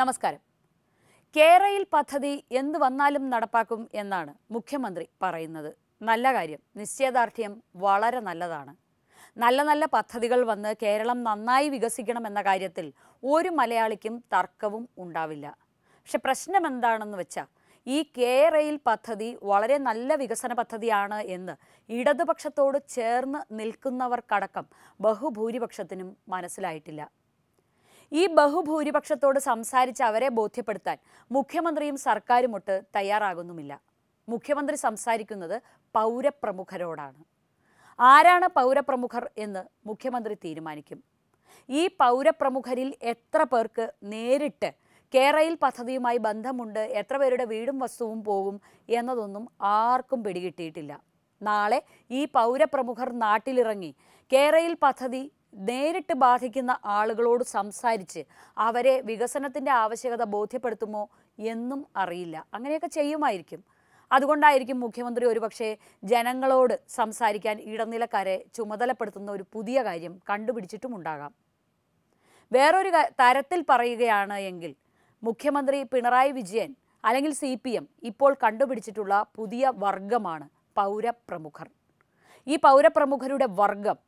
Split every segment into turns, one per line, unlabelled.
നമസ്കാരം കേരയിൽ പദ്ധതി എന്ത് വന്നാലും നടപ്പാക്കും എന്നാണ് മുഖ്യമന്ത്രി പറയുന്നത് നല്ല കാര്യം നിശ്ചയദാർഢ്യം വളരെ നല്ലതാണ് നല്ല നല്ല പദ്ധതികൾ വന്ന് കേരളം നന്നായി വികസിക്കണം എന്ന കാര്യത്തിൽ ഒരു മലയാളിക്കും തർക്കവും ഉണ്ടാവില്ല പക്ഷെ പ്രശ്നം എന്താണെന്ന് വെച്ചാൽ ഈ കേരയിൽ പദ്ധതി വളരെ നല്ല വികസന പദ്ധതിയാണ് എന്ന് ഇടതുപക്ഷത്തോട് ചേർന്ന് നിൽക്കുന്നവർക്കടക്കം ബഹുഭൂരിപക്ഷത്തിനും മനസ്സിലായിട്ടില്ല ഈ ബഹുഭൂരിപക്ഷത്തോട് സംസാരിച്ച് അവരെ ബോധ്യപ്പെടുത്താൻ മുഖ്യമന്ത്രിയും സർക്കാരുമൊട്ട് തയ്യാറാകുന്നുമില്ല മുഖ്യമന്ത്രി സംസാരിക്കുന്നത് പൗരപ്രമുഖരോടാണ് ആരാണ് പൗരപ്രമുഖർ എന്ന് മുഖ്യമന്ത്രി തീരുമാനിക്കും ഈ പൗരപ്രമുഖരിൽ എത്ര പേർക്ക് നേരിട്ട് കേരയിൽ പദ്ധതിയുമായി ബന്ധമുണ്ട് എത്ര പേരുടെ വീടും വസ്തുവും പോകും എന്നതൊന്നും ആർക്കും പിടികിട്ടിയിട്ടില്ല നാളെ ഈ പൗരപ്രമുഖർ നാട്ടിലിറങ്ങി കേരയിൽ പദ്ധതി നേരിട്ട് ബാധിക്കുന്ന ആളുകളോട് സംസാരിച്ച് അവരെ വികസനത്തിൻ്റെ ആവശ്യകത ബോധ്യപ്പെടുത്തുമോ എന്നും അറിയില്ല അങ്ങനെയൊക്കെ ചെയ്യുമായിരിക്കും അതുകൊണ്ടായിരിക്കും മുഖ്യമന്ത്രി ഒരുപക്ഷെ ജനങ്ങളോട് സംസാരിക്കാൻ ഇടനിലക്കാരെ ചുമതലപ്പെടുത്തുന്ന ഒരു പുതിയ കാര്യം കണ്ടുപിടിച്ചിട്ടുമുണ്ടാകാം വേറൊരു തരത്തിൽ പറയുകയാണ് എങ്കിൽ മുഖ്യമന്ത്രി പിണറായി വിജയൻ അല്ലെങ്കിൽ സി പി എം ഇപ്പോൾ കണ്ടുപിടിച്ചിട്ടുള്ള പുതിയ വർഗമാണ് പൗരപ്രമുഖർ ഈ പൗരപ്രമുഖരുടെ വർഗം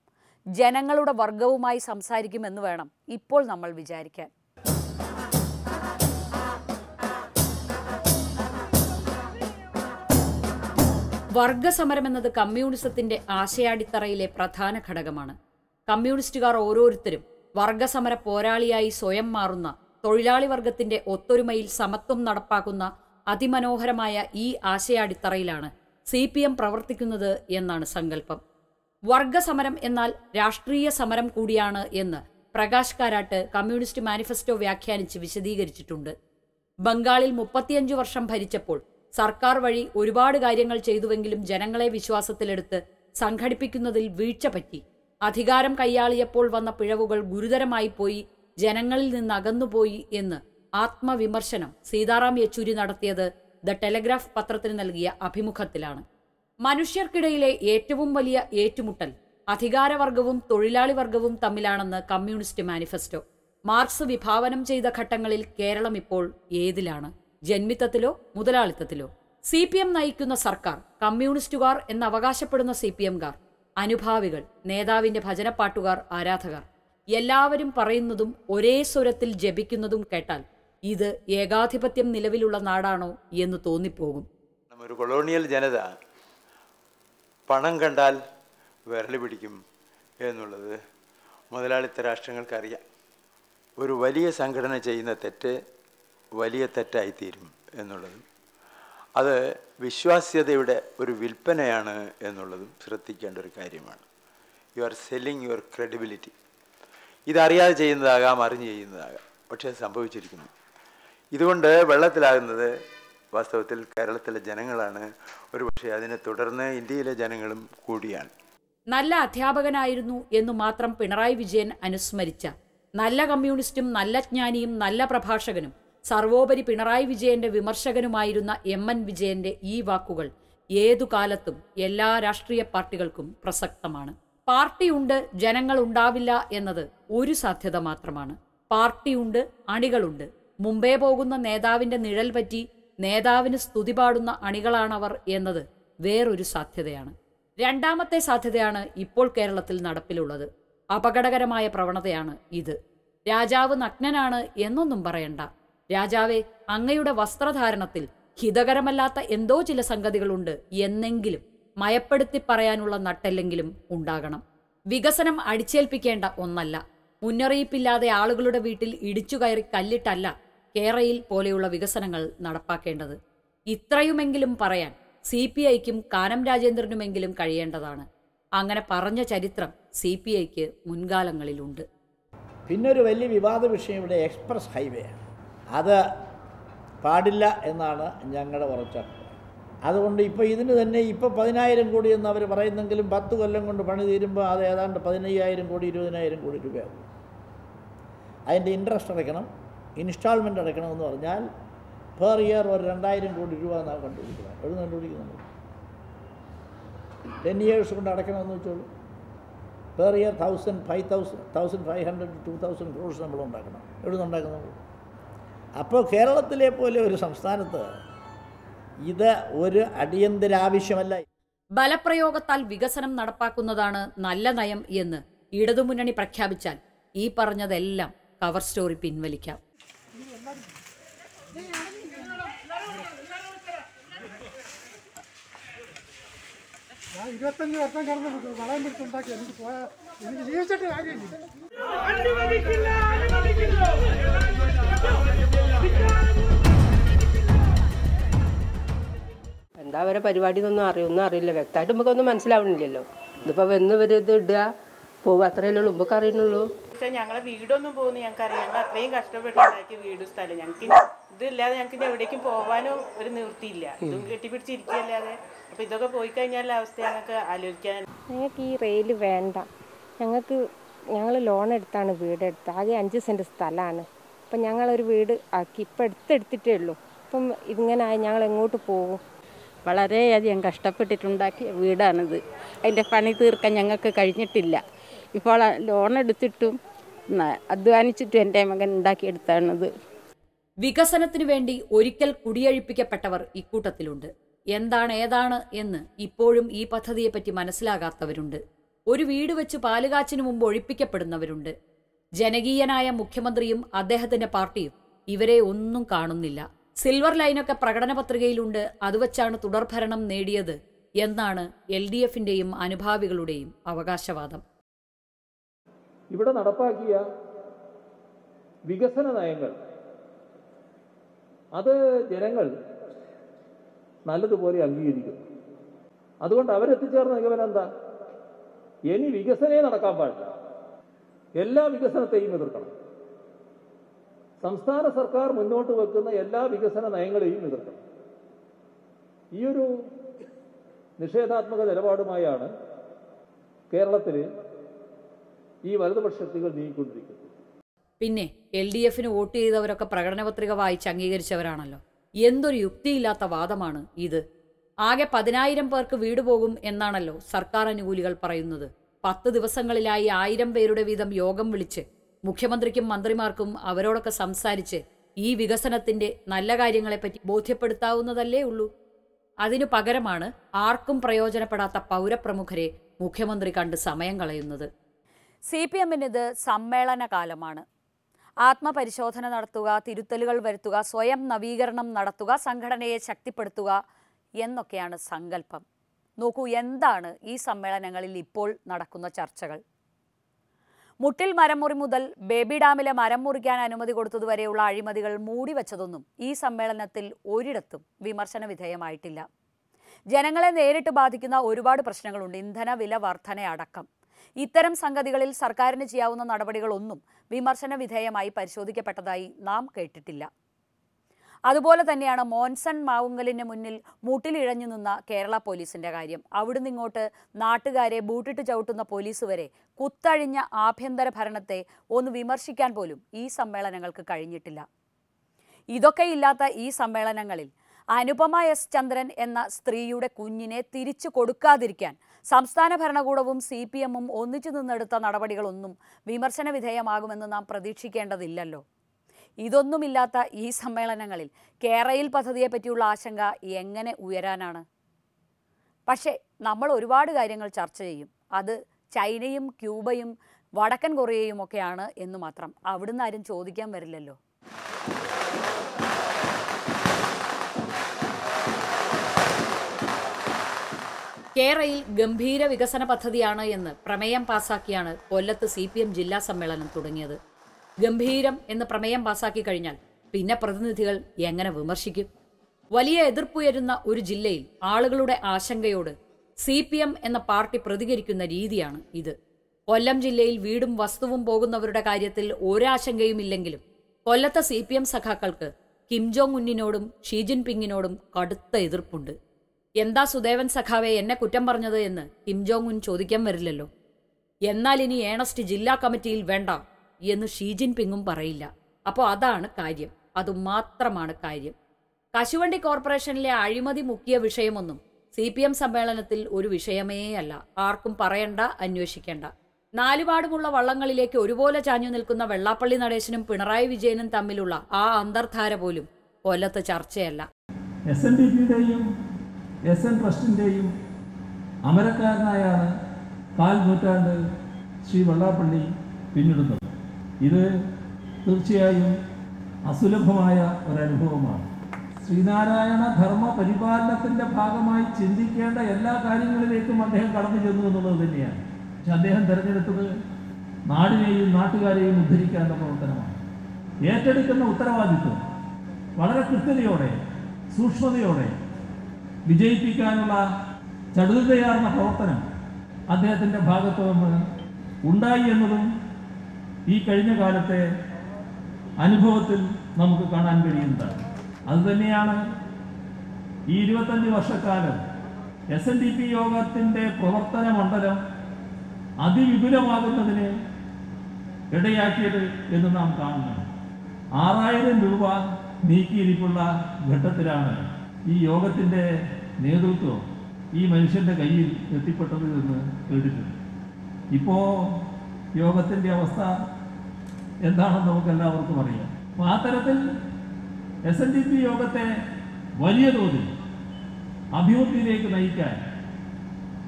ജനങ്ങളുടെ വർഗവുമായി സംസാരിക്കുമെന്ന് വേണം ഇപ്പോൾ നമ്മൾ വിചാരിക്കാൻ വർഗസമരമെന്നത് കമ്മ്യൂണിസത്തിന്റെ ആശയാടിത്തറയിലെ പ്രധാന ഘടകമാണ് കമ്മ്യൂണിസ്റ്റുകാർ ഓരോരുത്തരും വർഗസമര പോരാളിയായി സ്വയം മാറുന്ന തൊഴിലാളി വർഗത്തിന്റെ ഒത്തൊരുമയിൽ സമത്വം നടപ്പാക്കുന്ന അതിമനോഹരമായ ഈ ആശയാടിത്തറയിലാണ് സി പി എം പ്രവർത്തിക്കുന്നത് എന്നാണ് സങ്കല്പം വർഗസമരം എന്നാൽ രാഷ്ട്രീയ സമരം കൂടിയാണ് എന്ന് പ്രകാശ് കാരാട്ട് കമ്മ്യൂണിസ്റ്റ് മാനിഫെസ്റ്റോ വ്യാഖ്യാനിച്ച് വിശദീകരിച്ചിട്ടുണ്ട് ബംഗാളിൽ മുപ്പത്തിയഞ്ചു വർഷം ഭരിച്ചപ്പോൾ സർക്കാർ വഴി ഒരുപാട് കാര്യങ്ങൾ ചെയ്തുവെങ്കിലും ജനങ്ങളെ വിശ്വാസത്തിലെടുത്ത് സംഘടിപ്പിക്കുന്നതിൽ വീഴ്ച പറ്റി അധികാരം കൈയാളിയപ്പോൾ വന്ന പിഴവുകൾ ഗുരുതരമായി പോയി ജനങ്ങളിൽ നിന്ന് അകന്നുപോയി എന്ന് ആത്മവിമർശനം സീതാറാം യെച്ചൂരി നടത്തിയത് ദ ടെലഗ്രാഫ് പത്രത്തിന് നൽകിയ അഭിമുഖത്തിലാണ് മനുഷ്യർക്കിടയിലെ ഏറ്റവും വലിയ ഏറ്റുമുട്ടൽ അധികാരവർഗവും തൊഴിലാളി വർഗവും തമ്മിലാണെന്ന് കമ്മ്യൂണിസ്റ്റ് മാനിഫെസ്റ്റോ മാർക്സ് വിഭാവനം ചെയ്ത ഘട്ടങ്ങളിൽ കേരളം ഇപ്പോൾ ഏതിലാണ് ജന്മിത്തത്തിലോ മുതലാളിത്തത്തിലോ സി പി എം നയിക്കുന്ന സർക്കാർ കമ്മ്യൂണിസ്റ്റുകാർ എന്ന് അവകാശപ്പെടുന്ന സി പി എംകാർ അനുഭാവികൾ നേതാവിന്റെ ഭജനപ്പാട്ടുകാർ ആരാധകർ എല്ലാവരും പറയുന്നതും ഒരേ സ്വരത്തിൽ ജപിക്കുന്നതും കേട്ടാൽ ഇത് ഏകാധിപത്യം നിലവിലുള്ള നാടാണോ എന്ന് തോന്നിപ്പോകും
ഒരു കൊളോണിയൽ ജനത പണം കണ്ടാൽ വിരൽ പിടിക്കും എന്നുള്ളത് മുതലാളിത്ത രാഷ്ട്രങ്ങൾക്കറിയാം ഒരു വലിയ സംഘടന ചെയ്യുന്ന തെറ്റ് വലിയ തെറ്റായിത്തീരും എന്നുള്ളതും അത് വിശ്വാസ്യതയുടെ ഒരു വിൽപ്പനയാണ് എന്നുള്ളതും ശ്രദ്ധിക്കേണ്ട ഒരു കാര്യമാണ് you are selling your credibility ഇതറിയാതെ ചെയ്യുന്നതാകാം അറിഞ്ഞ് ചെയ്യുന്നതാകാം പക്ഷേ അത് സംഭവിച്ചിരിക്കുന്നു ഇതുകൊണ്ട് വെള്ളത്തിലാകുന്നത് വാസ്തവത്തിൽ കേരളത്തിലെ ജനങ്ങളാണ് ഒരുപക്ഷെ അതിനെ തുടർന്ന് ഇന്ത്യയിലെ ജനങ്ങളും കൂടിയാണ്
നല്ല അധ്യാപകനായിരുന്നു എന്നു മാത്രം പിണറായി വിജയൻ അനുസ്മരിച്ച നല്ല കമ്മ്യൂണിസ്റ്റും നല്ല ജ്ഞാനിയും നല്ല പ്രഭാഷകനും സർവോപരി പിണറായി വിജയന്റെ വിമർശകനുമായിരുന്ന എം എൻ വിജയന്റെ ഈ വാക്കുകൾ ഏതു കാലത്തും എല്ലാ രാഷ്ട്രീയ പാർട്ടികൾക്കും പ്രസക്തമാണ് പാർട്ടിയുണ്ട് ജനങ്ങൾ ഉണ്ടാവില്ല എന്നത് ഒരു സാധ്യത മാത്രമാണ് പാർട്ടിയുണ്ട് അണികളുണ്ട് മുമ്പേ പോകുന്ന നേതാവിന്റെ നിഴൽ പറ്റി നേതാവിന് സ്തുതി പാടുന്ന അണികളാണവർ എന്നത് വേറൊരു സാധ്യതയാണ് രണ്ടാമത്തെ സാധ്യതയാണ് ഇപ്പോൾ കേരളത്തിൽ നടപ്പിലുള്ളത് അപകടകരമായ പ്രവണതയാണ് ഇത് രാജാവ് നഗ്നനാണ് എന്നൊന്നും പറയണ്ട രാജാവെ അങ്ങയുടെ വസ്ത്രധാരണത്തിൽ ഹിതകരമല്ലാത്ത എന്തോ ചില സംഗതികളുണ്ട് എന്നെങ്കിലും മയപ്പെടുത്തി പറയാനുള്ള നട്ടല്ലെങ്കിലും ഉണ്ടാകണം വികസനം അടിച്ചേൽപ്പിക്കേണ്ട ഒന്നല്ല മുന്നറിയിപ്പില്ലാതെ ആളുകളുടെ വീട്ടിൽ ഇടിച്ചു കയറി കല്ലിട്ടല്ല കേരയിൽ പോലെയുള്ള വികസനങ്ങൾ നടപ്പാക്കേണ്ടത് ഇത്രയുമെങ്കിലും പറയാൻ സി പി ഐക്കും കാനം രാജേന്ദ്രനുമെങ്കിലും കഴിയേണ്ടതാണ് അങ്ങനെ പറഞ്ഞ ചരിത്രം സി പി ഐക്ക് മുൻകാലങ്ങളിലുണ്ട് ഒരു വലിയ വിവാദ വിഷയം ഇവിടെ എക്സ്പ്രസ് ഹൈവേ അത് പാടില്ല എന്നാണ് ഞങ്ങളുടെ ഉറച്ച
അതുകൊണ്ട് ഇപ്പോൾ ഇതിന് തന്നെ ഇപ്പോൾ പതിനായിരം കോടി എന്ന് അവർ പറയുന്നെങ്കിലും പത്ത് കൊല്ലം കൊണ്ട് പണി തീരുമ്പോൾ അത് ഏതാണ്ട് പതിനയ്യായിരം കോടി ഇരുപതിനായിരം കോടി രൂപയാകും അതിൻ്റെ ഇൻട്രസ്റ്റ് അടയ്ക്കണം ഇൻസ്റ്റാൾമെൻ്റ് അടയ്ക്കണമെന്ന് പറഞ്ഞാൽ പെർ ഇയർ ഒരു രണ്ടായിരം കോടി രൂപ എന്നാണ് കണ്ടുപിടിക്കുന്നത് എവിടെ കണ്ടുപിടിക്കുന്നുണ്ട് ടെൻ ഇയേഴ്സ് കൊണ്ട് അടയ്ക്കണമെന്ന് വെച്ചോളൂ per year thousand five thousand thousand five hundred two thousand crores നമ്മൾ ഉണ്ടാക്കണം എവിടെ ഉണ്ടാക്കുന്നുള്ളൂ അപ്പോൾ കേരളത്തിലെ പോലെ ഒരു സംസ്ഥാനത്ത് ഇത്
ഒരു അടിയന്തരാവശ്യമല്ല ബലപ്രയോഗത്താൽ വികസനം നടപ്പാക്കുന്നതാണ് നല്ല നയം എന്ന് ഇടതുമുന്നണി പ്രഖ്യാപിച്ചാൽ ഈ പറഞ്ഞതെല്ലാം കവർ സ്റ്റോറി പിൻവലിക്കാം
ഞാൻ ഇരുപത്തഞ്ച് വർഷം കിടന്ന് വളയം പിടിച്ചുണ്ടാക്കി എനിക്ക് പോയാൽ എനിക്ക് ജീവിച്ചിട്ട് കാര്യമില്ല
അനുവദിക്കില്ല അനുവദിക്കില്ല എന്താ അവരെ പരിപാടി എന്നൊന്നും അറിയൊന്നും അറിയില്ല വ്യക്തമായിട്ട് നമുക്കൊന്നും മനസ്സിലാവണില്ലല്ലോ ഇതിപ്പോൾ വന്ന് ഇവർ ഇത് ഇടുക പോകും അത്രയല്ലേ ഉള്ളൂ ഞങ്ങളെ വീടൊന്നും പോകുന്നു ഞങ്ങൾക്ക് അറിയാം ഞങ്ങൾ അത്രയും കഷ്ടപ്പെട്ടുണ്ടാക്കിയ വീടും സ്ഥലം ഞങ്ങൾക്ക് ഇതില്ലാതെ ഞങ്ങൾക്ക് ഇനി എവിടേക്കും പോകാനോ ഒരു നിവൃത്തിയില്ല ഇതും കെട്ടിപ്പിടിച്ചിരിക്കുകയല്ലാതെ അപ്പോൾ ഇതൊക്കെ പോയി കഴിഞ്ഞാൽ അവസ്ഥ ഞങ്ങൾക്ക് ആലോചിക്കാൻ ഞങ്ങൾക്ക് ഈ റെയിൽ വേണ്ട ഞങ്ങൾക്ക് ഞങ്ങൾ ലോൺ എടുത്താണ് വീട് എടുത്തത് ആകെ അഞ്ച് സെൻറ് സ്ഥലമാണ് അപ്പം ഞങ്ങളൊരു വീട് ആക്കി ഇപ്പം എടുത്തെടുത്തിട്ടേ ഉള്ളൂ ഇപ്പം ഇതിങ്ങനെ ഞങ്ങൾ എങ്ങോട്ട് പോകും വളരെയധികം കഷ്ടപ്പെട്ടിട്ടുണ്ടാക്കിയ വീടാണിത് അതിൻ്റെ പണി തീർക്കാൻ ഞങ്ങൾക്ക് കഴിഞ്ഞിട്ടില്ല ഇപ്പോൾ ലോൺ എടുത്തിട്ടും അധ്വാനിച്ചിട്ടും എൻ്റെ മകൻ ഉണ്ടാക്കിയെടുത്താണത് വികസനത്തിനു വേണ്ടി ഒരിക്കൽ കുടിയഴിപ്പിക്കപ്പെട്ടവർ ഇക്കൂട്ടത്തിലുണ്ട് എന്താണ് ഏതാണ് എന്ന് ഇപ്പോഴും ഈ പദ്ധതിയെപ്പറ്റി മനസ്സിലാകാത്തവരുണ്ട് ഒരു വീട് വെച്ച് പാലുകാച്ചിനു മുമ്പ് ഒഴിപ്പിക്കപ്പെടുന്നവരുണ്ട് ജനകീയനായ മുഖ്യമന്ത്രിയും അദ്ദേഹത്തിന്റെ പാർട്ടിയും ഇവരെ ഒന്നും കാണുന്നില്ല സിൽവർ ലൈനൊക്കെ പ്രകടന പത്രികയിലുണ്ട് അത് വച്ചാണ് തുടർഭരണം നേടിയത് എന്നാണ് എൽ ഡി എഫിന്റെയും അനുഭാവികളുടെയും അവകാശവാദം
ഇവിടെ നടപ്പാക്കിയ വികസന നയങ്ങൾ അത് ജനങ്ങൾ നല്ലതുപോലെ അംഗീകരിക്കുന്നു അതുകൊണ്ട് അവരെത്തിച്ചേർന്ന നിഗമനം എന്താ ഇനി വികസനേ നടക്കാൻ പാടില്ല എല്ലാ വികസനത്തെയും എതിർക്കണം സംസ്ഥാന സർക്കാർ മുന്നോട്ട് വെക്കുന്ന എല്ലാ വികസന നയങ്ങളെയും എതിർക്കണം ഈയൊരു നിഷേധാത്മക നിലപാടുമായാണ് കേരളത്തിൽ ഈ വലതുപക്ഷ നീങ്ങിക്കൊണ്ടിരിക്കുന്നത്
പിന്നെ എൽ ഡി എഫിന് വോട്ട് ചെയ്തവരൊക്കെ പ്രകടനപത്രിക വായിച്ച് അംഗീകരിച്ചവരാണല്ലോ എന്തൊരു യുക്തിയില്ലാത്ത വാദമാണ് ഇത് ആകെ പതിനായിരം പേർക്ക് വീട് പോകും എന്നാണല്ലോ സർക്കാർ അനുകൂലികൾ പറയുന്നത് പത്ത് ദിവസങ്ങളിലായി ആയിരം പേരുടെ വീതം യോഗം വിളിച്ച് മുഖ്യമന്ത്രിക്കും മന്ത്രിമാർക്കും അവരോടൊക്കെ സംസാരിച്ച് ഈ വികസനത്തിന്റെ നല്ല കാര്യങ്ങളെപ്പറ്റി ബോധ്യപ്പെടുത്താവുന്നതല്ലേ ഉള്ളൂ അതിനു പകരമാണ് ആർക്കും പ്രയോജനപ്പെടാത്ത പൗരപ്രമുഖരെ മുഖ്യമന്ത്രി കണ്ട് സമയം കളയുന്നത് സി പി എമ്മിനിത് സമ്മേളന കാലമാണ് ആത്മപരിശോധന നടത്തുക തിരുത്തലുകൾ വരുത്തുക സ്വയം നവീകരണം നടത്തുക സംഘടനയെ ശക്തിപ്പെടുത്തുക എന്നൊക്കെയാണ് സങ്കല്പം നോക്കൂ എന്താണ് ഈ സമ്മേളനങ്ങളിൽ ഇപ്പോൾ നടക്കുന്ന ചർച്ചകൾ മുട്ടിൽ മരമുറി മുതൽ ബേബി ഡാമിലെ മരം മുറിക്കാൻ അനുമതി കൊടുത്തതുവരെയുള്ള അഴിമതികൾ മൂടി വച്ചതൊന്നും ഈ സമ്മേളനത്തിൽ ഒരിടത്തും വിമർശന വിധേയമായിട്ടില്ല ജനങ്ങളെ നേരിട്ട് ബാധിക്കുന്ന ഒരുപാട് പ്രശ്നങ്ങളുണ്ട് ഇന്ധന വില വർധന അടക്കം ഇത്തരം സംഗതികളിൽ സർക്കാരിന് ചെയ്യാവുന്ന നടപടികളൊന്നും വിമർശന വിധേയമായി പരിശോധിക്കപ്പെട്ടതായി നാം കേട്ടിട്ടില്ല അതുപോലെ തന്നെയാണ് മോൻസൺ മാവുങ്കലിന് മുന്നിൽ മുട്ടിലിഴഞ്ഞു നിന്ന കേരള പോലീസിന്റെ കാര്യം അവിടുന്ന് ഇങ്ങോട്ട് നാട്ടുകാരെ ബൂട്ടിട്ട് ചവിട്ടുന്ന പോലീസ് വരെ കുത്തഴിഞ്ഞ ആഭ്യന്തര ഭരണത്തെ ഒന്ന് വിമർശിക്കാൻ പോലും ഈ സമ്മേളനങ്ങൾക്ക് കഴിഞ്ഞിട്ടില്ല ഇതൊക്കെ ഇല്ലാത്ത ഈ സമ്മേളനങ്ങളിൽ അനുപമ എസ് ചന്ദ്രൻ എന്ന സ്ത്രീയുടെ കുഞ്ഞിനെ തിരിച്ചു കൊടുക്കാതിരിക്കാൻ സംസ്ഥാന ഭരണകൂടവും സി പി എമ്മും ഒന്നിച്ചു നിന്നെടുത്ത നടപടികളൊന്നും വിമർശന വിധേയമാകുമെന്ന് നാം പ്രതീക്ഷിക്കേണ്ടതില്ലല്ലോ ഇതൊന്നുമില്ലാത്ത ഈ സമ്മേളനങ്ങളിൽ കേരയിൽ പദ്ധതിയെപ്പറ്റിയുള്ള ആശങ്ക എങ്ങനെ ഉയരാനാണ് പക്ഷേ നമ്മൾ ഒരുപാട് കാര്യങ്ങൾ ചർച്ച ചെയ്യും അത് ചൈനയും ക്യൂബയും വടക്കൻ കൊറിയയും ഒക്കെയാണ് എന്ന് മാത്രം അവിടുന്ന് ആരും ചോദിക്കാൻ വരില്ലല്ലോ കേരയിൽ ഗംഭീര വികസന പദ്ധതിയാണ് എന്ന് പ്രമേയം പാസാക്കിയാണ് കൊല്ലത്ത് സി പി എം ജില്ലാ സമ്മേളനം തുടങ്ങിയത് ഗംഭീരം എന്ന് പ്രമേയം പാസാക്കി കഴിഞ്ഞാൽ പിന്നെ പ്രതിനിധികൾ എങ്ങനെ വിമർശിക്കും വലിയ എതിർപ്പുയരുന്ന ഒരു ജില്ലയിൽ ആളുകളുടെ ആശങ്കയോട് സി പി എം എന്ന പാർട്ടി പ്രതികരിക്കുന്ന രീതിയാണ് ഇത് കൊല്ലം ജില്ലയിൽ വീടും വസ്തുവും പോകുന്നവരുടെ കാര്യത്തിൽ ഒരാശങ്കയുമില്ലെങ്കിലും കൊല്ലത്തെ സി പി എം സഖാക്കൾക്ക് കിം ജോങ് ഉന്നിനോടും ഷീ ജിൻപിങ്ങിനോടും കടുത്ത എതിർപ്പുണ്ട് എന്താ സുദേവൻ സഖാവെ എന്നെ കുറ്റം പറഞ്ഞത് എന്ന് കിം ജോങ് ഉൻ ചോദിക്കാൻ വരില്ലല്ലോ എന്നാൽ ഇനി ഏണസ്റ്റ് ജില്ലാ കമ്മിറ്റിയിൽ വേണ്ട എന്ന് ഷീജിൻ പിങ്ങും പറയില്ല അപ്പോൾ അതാണ് കാര്യം അതുമാത്രമാണ് കാര്യം കശുവണ്ടി കോർപ്പറേഷനിലെ അഴിമതി മുക്കിയ വിഷയമൊന്നും സി പി എം സമ്മേളനത്തിൽ ഒരു വിഷയമേ അല്ല ആർക്കും പറയണ്ട അന്വേഷിക്കേണ്ട നാലുപാടുമുള്ള വള്ളങ്ങളിലേക്ക് ഒരുപോലെ ചാഞ്ഞു നിൽക്കുന്ന വെള്ളാപ്പള്ളി നടേശനും പിണറായി വിജയനും തമ്മിലുള്ള ആ അന്തർധാര പോലും കൊല്ലത്ത് ചർച്ചയല്ല എസ് എൻ ഡി
പിയുടെയും എസ് എൻ ട്രസ്റ്റിൻ്റെയും അമരക്കാരനായാണ് കാൽ നൂറ്റാണ്ട് ശ്രീ വെള്ളാപ്പള്ളി പിന്നിടുന്നത് ഇത് തീർച്ചയായും അസുലഭമായ ഒരനുഭവമാണ് ശ്രീനാരായണ ധർമ്മ പരിപാലനത്തിൻ്റെ ഭാഗമായി ചിന്തിക്കേണ്ട എല്ലാ കാര്യങ്ങളിലേക്കും അദ്ദേഹം കടന്നു ചെന്നു എന്നുള്ളത് തന്നെയാണ് പക്ഷെ അദ്ദേഹം തിരഞ്ഞെടുത്തത് നാടിനെയും നാട്ടുകാരെയും ഉദ്ധരിക്കേണ്ട പ്രവർത്തനമാണ് ഏറ്റെടുക്കുന്ന ഉത്തരവാദിത്വം വളരെ കൃത്യതയോടെ സൂക്ഷ്മതയോടെ വിജയിപ്പിക്കാനുള്ള ചടുലതയാർന്ന പ്രവർത്തനം അദ്ദേഹത്തിൻ്റെ ഭാഗത്തു നിന്ന് ഉണ്ടായി എന്നതും ഈ കഴിഞ്ഞ കാലത്തെ അനുഭവത്തിൽ നമുക്ക് കാണാൻ കഴിയുന്നതാണ് അതുതന്നെയാണ് ഈ ഇരുപത്തഞ്ച് വർഷക്കാലം എസ് എൻ ഡി പി യോഗത്തിൻ്റെ പ്രവർത്തന മണ്ഡലം അതിവിപുലമാകുന്നതിന് ഇടയാക്കിയത് എന്ന് നാം കാണുന്നു ആറായിരം രൂപ നീക്കിയിരിപ്പുള്ള ഘട്ടത്തിലാണ് ഈ യോഗത്തിൻ്റെ നേതൃത്വം ഈ മനുഷ്യൻ്റെ കയ്യിൽ എത്തിപ്പെട്ടത് എന്ന് കേട്ടിട്ടുണ്ട് ഇപ്പോൾ യോഗത്തിൻ്റെ അവസ്ഥ എന്താണെന്ന് നമുക്ക് എല്ലാവർക്കും അറിയാം അപ്പോൾ ആ തരത്തിൽ എസ് എൻ ഡി പി യോഗത്തെ വലിയ തോതിൽ അഭിവൃദ്ധിയിലേക്ക് നയിക്കാൻ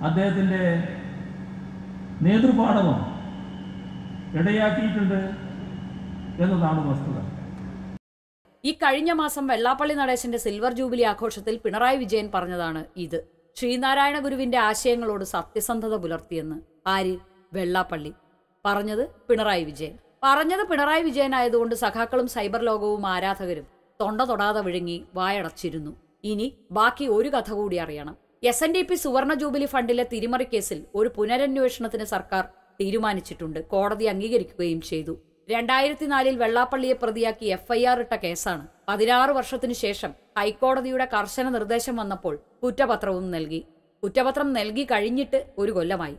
അദ്ദേഹത്തിൻ്റെ നേതൃപാഠവും ഇടയാക്കിയിട്ടുണ്ട് എന്നതാണ് വസ്തുത
ഈ കഴിഞ്ഞ മാസം വെള്ളാപ്പള്ളി നടേശന്റെ സിൽവർ ജൂബിലി ആഘോഷത്തിൽ പിണറായി വിജയൻ പറഞ്ഞതാണ് ഇത് ശ്രീനാരായണ ഗുരുവിന്റെ ആശയങ്ങളോട് സത്യസന്ധത പുലർത്തിയെന്ന് ആര് വെള്ളാപ്പള്ളി പറഞ്ഞത് പിണറായി വിജയൻ പറഞ്ഞത് പിണറായി വിജയനായതുകൊണ്ട് സഖാക്കളും സൈബർ ലോകവും ആരാധകരും തൊണ്ട തൊടാതെ വിഴുങ്ങി വായടച്ചിരുന്നു ഇനി ബാക്കി ഒരു കഥ കൂടി അറിയണം എസ് എൻ ഡി പി സുവർണ ജൂബിലി ഫണ്ടിലെ തിരിമറി കേസിൽ ഒരു പുനരന്വേഷണത്തിന് സർക്കാർ തീരുമാനിച്ചിട്ടുണ്ട് കോടതി അംഗീകരിക്കുകയും ചെയ്തു രണ്ടായിരത്തി നാലിൽ വെള്ളാപ്പള്ളിയെ പ്രതിയാക്കി എഫ്ഐആർ ഇട്ട കേസാണ് പതിനാറ് വർഷത്തിനു ശേഷം ഹൈക്കോടതിയുടെ കർശന നിർദ്ദേശം വന്നപ്പോൾ കുറ്റപത്രവും നൽകി കുറ്റപത്രം നൽകി കഴിഞ്ഞിട്ട് ഒരു കൊല്ലമായി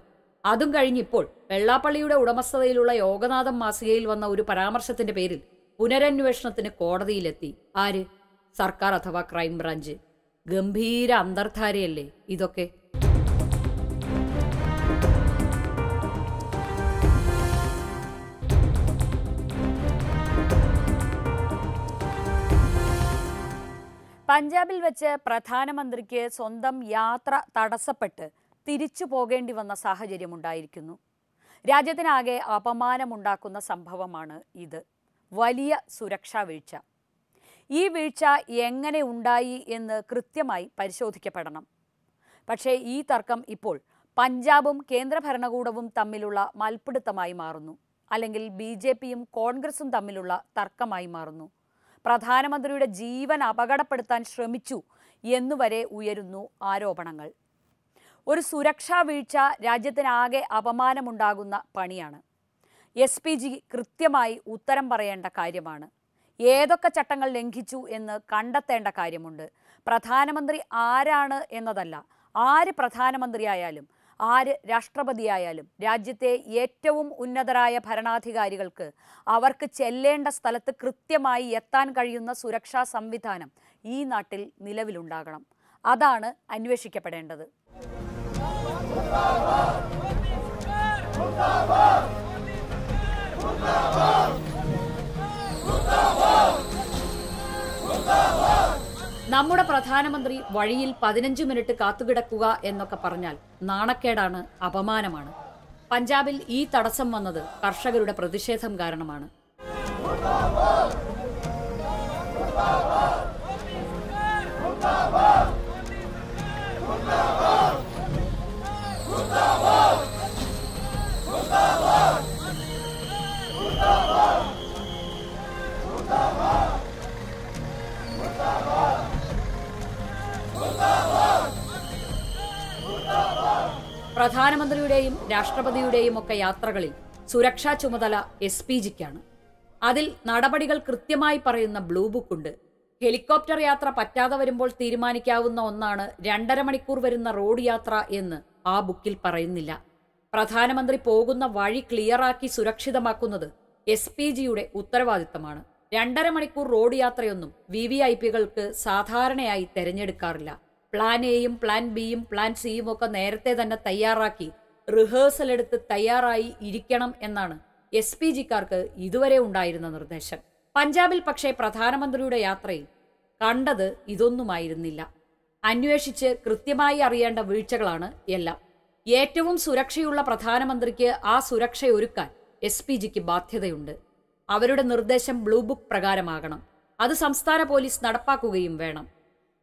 അതും കഴിഞ്ഞിപ്പോൾ വെള്ളാപ്പള്ളിയുടെ ഉടമസ്ഥതയിലുള്ള യോഗനാഥം മാസികയിൽ വന്ന ഒരു പരാമർശത്തിന്റെ പേരിൽ പുനരന്വേഷണത്തിന് കോടതിയിലെത്തി ആര് സർക്കാർ അഥവാ ക്രൈംബ്രാഞ്ച് ഗംഭീര അന്തർധാരയല്ലേ ഇതൊക്കെ പഞ്ചാബിൽ വെച്ച് പ്രധാനമന്ത്രിക്ക് സ്വന്തം യാത്ര തടസ്സപ്പെട്ട് തിരിച്ചു പോകേണ്ടി വന്ന സാഹചര്യമുണ്ടായിരിക്കുന്നു രാജ്യത്തിനാകെ അപമാനമുണ്ടാക്കുന്ന സംഭവമാണ് ഇത് വലിയ സുരക്ഷാ വീഴ്ച ഈ വീഴ്ച എങ്ങനെ ഉണ്ടായി എന്ന് കൃത്യമായി പരിശോധിക്കപ്പെടണം പക്ഷേ ഈ തർക്കം ഇപ്പോൾ പഞ്ചാബും കേന്ദ്ര ഭരണകൂടവും തമ്മിലുള്ള മൽപ്പിടുത്തമായി മാറുന്നു അല്ലെങ്കിൽ ബി കോൺഗ്രസും തമ്മിലുള്ള തർക്കമായി മാറുന്നു പ്രധാനമന്ത്രിയുടെ ജീവൻ അപകടപ്പെടുത്താൻ ശ്രമിച്ചു എന്നുവരെ ഉയരുന്നു ആരോപണങ്ങൾ ഒരു സുരക്ഷാ വീഴ്ച രാജ്യത്തിനാകെ അപമാനമുണ്ടാകുന്ന പണിയാണ് എസ് പി ജി കൃത്യമായി ഉത്തരം പറയേണ്ട കാര്യമാണ് ഏതൊക്കെ ചട്ടങ്ങൾ ലംഘിച്ചു എന്ന് കണ്ടെത്തേണ്ട കാര്യമുണ്ട് പ്രധാനമന്ത്രി ആരാണ് എന്നതല്ല ആര് പ്രധാനമന്ത്രിയായാലും ആര് രാഷ്ട്രപതിയായാലും രാജ്യത്തെ ഏറ്റവും ഉന്നതരായ ഭരണാധികാരികൾക്ക് അവർക്ക് ചെല്ലേണ്ട സ്ഥലത്ത് കൃത്യമായി എത്താൻ കഴിയുന്ന സുരക്ഷാ സംവിധാനം ഈ നാട്ടിൽ നിലവിലുണ്ടാകണം അതാണ് അന്വേഷിക്കപ്പെടേണ്ടത് നമ്മുടെ പ്രധാനമന്ത്രി വഴിയിൽ പതിനഞ്ച് മിനിറ്റ് കാത്തുകിടക്കുക എന്നൊക്കെ പറഞ്ഞാൽ നാണക്കേടാണ് അപമാനമാണ് പഞ്ചാബിൽ ഈ തടസ്സം വന്നത് കർഷകരുടെ പ്രതിഷേധം കാരണമാണ് Baba! പ്രധാനമന്ത്രിയുടെയും രാഷ്ട്രപതിയുടെയും ഒക്കെ യാത്രകളിൽ സുരക്ഷാ ചുമതല എസ് പി ജിക്കാണ് അതിൽ നടപടികൾ കൃത്യമായി പറയുന്ന ബ്ലൂ ബുക്ക് ഉണ്ട് ഹെലികോപ്റ്റർ യാത്ര പറ്റാതെ വരുമ്പോൾ തീരുമാനിക്കാവുന്ന ഒന്നാണ് രണ്ടര മണിക്കൂർ വരുന്ന റോഡ് യാത്ര എന്ന് ആ ബുക്കിൽ പറയുന്നില്ല പ്രധാനമന്ത്രി പോകുന്ന വഴി ക്ലിയറാക്കി സുരക്ഷിതമാക്കുന്നത് എസ് പി ജിയുടെ ഉത്തരവാദിത്തമാണ് രണ്ടര മണിക്കൂർ റോഡ് യാത്രയൊന്നും വി വി ഐ പികൾക്ക് സാധാരണയായി തെരഞ്ഞെടുക്കാറില്ല പ്ലാൻ എയും പ്ലാൻ ബിയും പ്ലാൻ സിയും ഒക്കെ നേരത്തെ തന്നെ തയ്യാറാക്കി റിഹേഴ്സൽ എടുത്ത് തയ്യാറായി ഇരിക്കണം എന്നാണ് എസ് പി ജിക്കാർക്ക് ഇതുവരെ ഉണ്ടായിരുന്ന നിർദ്ദേശം പഞ്ചാബിൽ പക്ഷേ പ്രധാനമന്ത്രിയുടെ യാത്രയിൽ കണ്ടത് ഇതൊന്നുമായിരുന്നില്ല അന്വേഷിച്ച് കൃത്യമായി അറിയേണ്ട വീഴ്ചകളാണ് എല്ലാം ഏറ്റവും സുരക്ഷയുള്ള പ്രധാനമന്ത്രിക്ക് ആ സുരക്ഷ ഒരുക്കാൻ എസ് പി ജിക്ക് ബാധ്യതയുണ്ട് അവരുടെ നിർദ്ദേശം ബ്ലൂ ബുക്ക് പ്രകാരമാകണം അത് സംസ്ഥാന പോലീസ് നടപ്പാക്കുകയും വേണം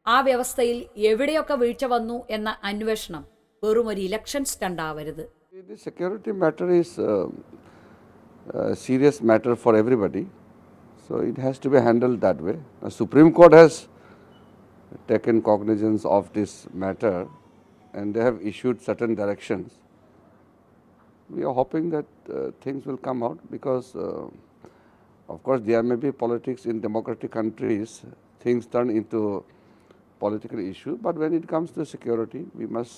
The security matter is വന്നു എന്ന അന്വേഷണം വെറും ഒരു ഇലക്ഷൻ സ്റ്റണ്ട് ആവരുത്
security matter is serious matter for everybody so it taken cognizance of this matter and they have issued certain directions. We are hoping that uh, things will come out because, uh, of course, there may be politics in democratic countries. Things turn into political issue, but when it comes to security, we must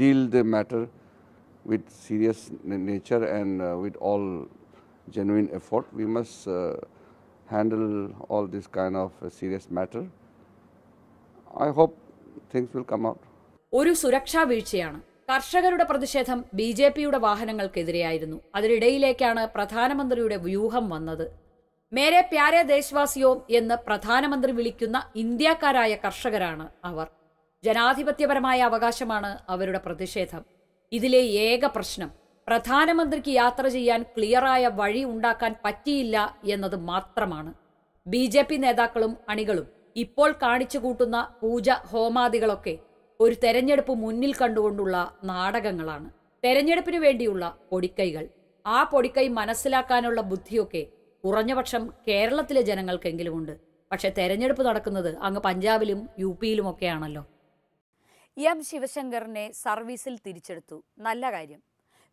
deal the matter with serious nature and uh, with all genuine effort. We must uh, handle all this kind of uh, serious matter. I hope things will come out.
ഒരു സുരക്ഷാ വീഴ്ചയാണ് കർഷകരുടെ പ്രതിഷേധം B J പിയുടെ വാഹനങ്ങൾക്കെതിരെയായിരുന്നു അതിനിടയിലേക്കാണ് പ്രധാനമന്ത്രിയുടെ വ്യൂഹം വന്നത് മേരെ പ്യാരെ ദേശവാസിയോ എന്ന് പ്രധാനമന്ത്രി വിളിക്കുന്ന ഇന്ത്യക്കാരായ കർഷകരാണ് അവർ ജനാധിപത്യപരമായ അവകാശമാണ് അവരുടെ പ്രതിഷേധം ഇതിലെ ഏക പ്രശ്നം പ്രധാനമന്ത്രിക്ക് യാത്ര ചെയ്യാൻ ക്ലിയറായ വഴി ഉണ്ടാക്കാൻ പറ്റിയില്ല എന്നത് മാത്രമാണ് ബി ജെ പി നേതാക്കളും അണികളും ഇപ്പോൾ കാണിച്ചു കൂട്ടുന്ന പൂജ ഹോമാദികളൊക്കെ ഒരു തെരഞ്ഞെടുപ്പ് മുന്നിൽ കണ്ടുകൊണ്ടുള്ള നാടകങ്ങളാണ് തെരഞ്ഞെടുപ്പിനു വേണ്ടിയുള്ള പൊടിക്കൈകൾ ആ പൊടിക്കൈ മനസ്സിലാക്കാനുള്ള ബുദ്ധിയൊക്കെ കുറഞ്ഞപക്ഷം കേരളത്തിലെ ജനങ്ങൾക്കെങ്കിലുമുണ്ട് പക്ഷേ തെരഞ്ഞെടുപ്പ് നടക്കുന്നത് അങ്ങ് പഞ്ചാബിലും യു പിയിലും ഒക്കെയാണല്ലോ എം ശിവശങ്കറിനെ സർവീസിൽ തിരിച്ചെടുത്തു നല്ല കാര്യം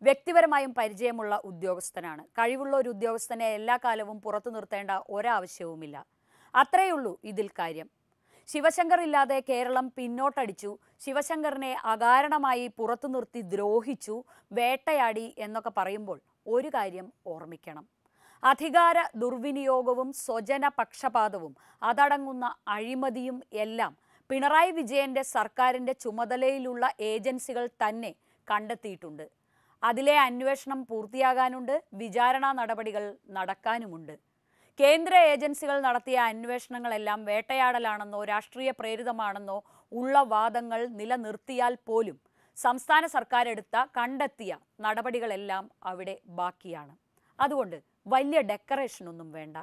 വ്യക്തിപരമായും പരിചയമുള്ള ഉദ്യോഗസ്ഥനാണ് കഴിവുള്ള ഒരു ഉദ്യോഗസ്ഥനെ എല്ലാ കാലവും പുറത്തു നിർത്തേണ്ട ഒരാവശ്യവുമില്ല അത്രയുള്ളൂ ഇതിൽ കാര്യം ശിവശങ്കർ ഇല്ലാതെ കേരളം പിന്നോട്ടടിച്ചു ശിവശങ്കറിനെ അകാരണമായി പുറത്തു നിർത്തി ദ്രോഹിച്ചു വേട്ടയാടി എന്നൊക്കെ പറയുമ്പോൾ ഒരു കാര്യം ഓർമ്മിക്കണം അധികാര ദുർവിനിയോഗവും സ്വജന പക്ഷപാതവും അതടങ്ങുന്ന അഴിമതിയും എല്ലാം പിണറായി വിജയന്റെ സർക്കാരിന്റെ ചുമതലയിലുള്ള ഏജൻസികൾ തന്നെ കണ്ടെത്തിയിട്ടുണ്ട് അതിലെ അന്വേഷണം പൂർത്തിയാകാനുണ്ട് വിചാരണ നടപടികൾ നടക്കാനുമുണ്ട് കേന്ദ്ര ഏജൻസികൾ നടത്തിയ അന്വേഷണങ്ങളെല്ലാം വേട്ടയാടലാണെന്നോ രാഷ്ട്രീയ പ്രേരിതമാണെന്നോ ഉള്ള വാദങ്ങൾ നിലനിർത്തിയാൽ പോലും സംസ്ഥാന സർക്കാർ കണ്ടെത്തിയ നടപടികളെല്ലാം അവിടെ ബാക്കിയാണ് അതുകൊണ്ട് വലിയ ഒന്നും വേണ്ട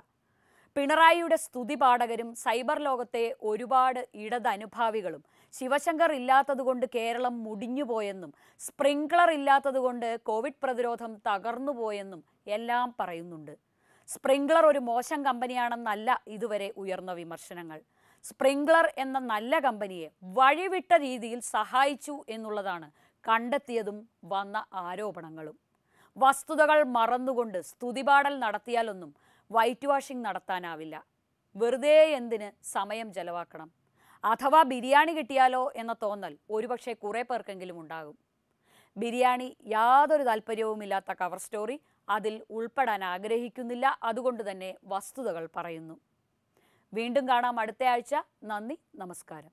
പിണറായിയുടെ പാഠകരും സൈബർ ലോകത്തെ ഒരുപാട് ഇടതനുഭാവികളും ശിവശങ്കർ ഇല്ലാത്തതുകൊണ്ട് കേരളം മുടിഞ്ഞുപോയെന്നും സ്പ്രിങ്ക്ലർ ഇല്ലാത്തതുകൊണ്ട് കോവിഡ് പ്രതിരോധം തകർന്നുപോയെന്നും എല്ലാം പറയുന്നുണ്ട് സ്പ്രിങ്ക്ലർ ഒരു മോശം കമ്പനിയാണെന്നല്ല ഇതുവരെ ഉയർന്ന വിമർശനങ്ങൾ സ്പ്രിങ്ക്ലർ എന്ന നല്ല കമ്പനിയെ വഴിവിട്ട രീതിയിൽ സഹായിച്ചു എന്നുള്ളതാണ് കണ്ടെത്തിയതും വന്ന ആരോപണങ്ങളും വസ്തുതകൾ മറന്നുകൊണ്ട് സ്തുതിപാടൽ നടത്തിയാലൊന്നും വൈറ്റ് വാഷിംഗ് നടത്താനാവില്ല വെറുതെ എന്തിന് സമയം ചെലവാക്കണം അഥവാ ബിരിയാണി കിട്ടിയാലോ എന്ന തോന്നൽ ഒരുപക്ഷെ കുറേ പേർക്കെങ്കിലും ഉണ്ടാകും ബിരിയാണി യാതൊരു താല്പര്യവുമില്ലാത്ത കവർ സ്റ്റോറി അതിൽ ഉൾപ്പെടാൻ ആഗ്രഹിക്കുന്നില്ല അതുകൊണ്ട് തന്നെ വസ്തുതകൾ പറയുന്നു വീണ്ടും കാണാം അടുത്ത ആഴ്ച നന്ദി നമസ്കാരം